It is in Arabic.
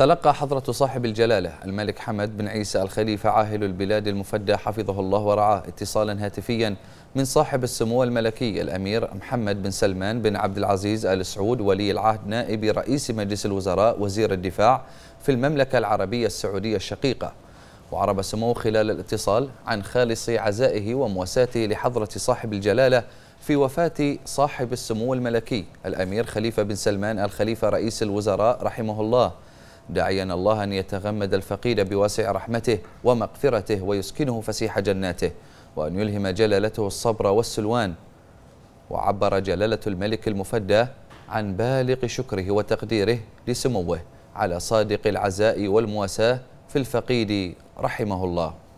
تلقى حضرة صاحب الجلالة الملك حمد بن عيسى الخليفة عاهل البلاد المفدى حفظه الله ورعاه اتصالا هاتفيا من صاحب السمو الملكي الأمير محمد بن سلمان بن عبد العزيز آل سعود ولي العهد نائب رئيس مجلس الوزراء وزير الدفاع في المملكة العربية السعودية الشقيقة وعرب سموه خلال الاتصال عن خالص عزائه ومواساته لحضرة صاحب الجلالة في وفاة صاحب السمو الملكي الأمير خليفة بن سلمان الخليفة رئيس الوزراء رحمه الله داعيا الله أن يتغمد الفقير بواسع رحمته ومغفرته ويسكنه فسيح جناته وأن يلهم جلالته الصبر والسلوان وعبر جلالة الملك المفدى عن بالغ شكره وتقديره لسموه على صادق العزاء والمواساة في الفقيد رحمه الله